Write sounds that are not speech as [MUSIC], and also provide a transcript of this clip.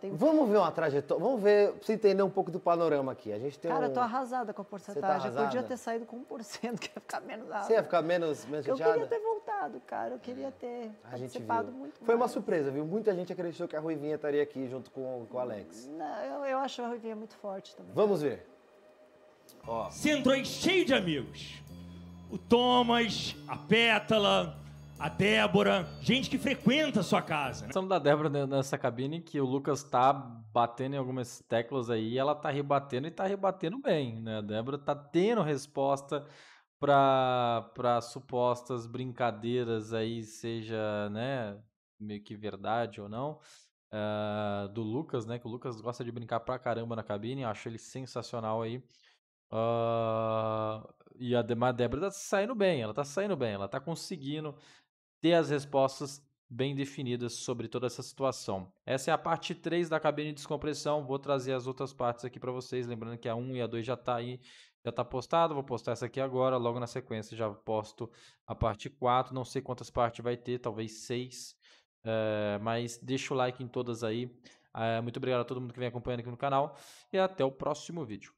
Tem... Vamos ver uma trajetória, vamos ver, pra você entender um pouco do panorama aqui. A gente tem Cara, um... eu tô arrasada com a tá porcentagem. Tá eu podia ter saído com 1%, [LAUGHS] que ia ficar menos alto. Você ia ficar menos, menos Eu queria ter voltado, cara. Eu queria ter a participado gente viu. muito Foi mais. uma surpresa, viu? Muita gente acreditou que a Ruivinha estaria aqui junto com, com o Alex. Não, eu, eu acho a Ruivinha muito forte também. Vamos ver. Ó. Você entrou aí cheio de amigos. O Thomas, a Pétala, a Débora, gente que frequenta a sua casa. Né? Estamos da Débora nessa cabine que o Lucas tá batendo em algumas teclas aí, ela tá rebatendo e tá rebatendo bem, né? A Débora tá tendo resposta para supostas brincadeiras aí, seja, né, meio que verdade ou não. Uh, do Lucas, né? Que o Lucas gosta de brincar pra caramba na cabine, acho ele sensacional aí. Uh, e a Débora tá saindo bem, ela tá saindo bem, ela tá conseguindo ter as respostas bem definidas sobre toda essa situação. Essa é a parte 3 da cabine de descompressão. Vou trazer as outras partes aqui para vocês, lembrando que a 1 e a 2 já está aí, já está postado. Vou postar essa aqui agora, logo na sequência já posto a parte 4. Não sei quantas partes vai ter, talvez 6. Eh, mas deixa o like em todas aí. Eh, muito obrigado a todo mundo que vem acompanhando aqui no canal e até o próximo vídeo.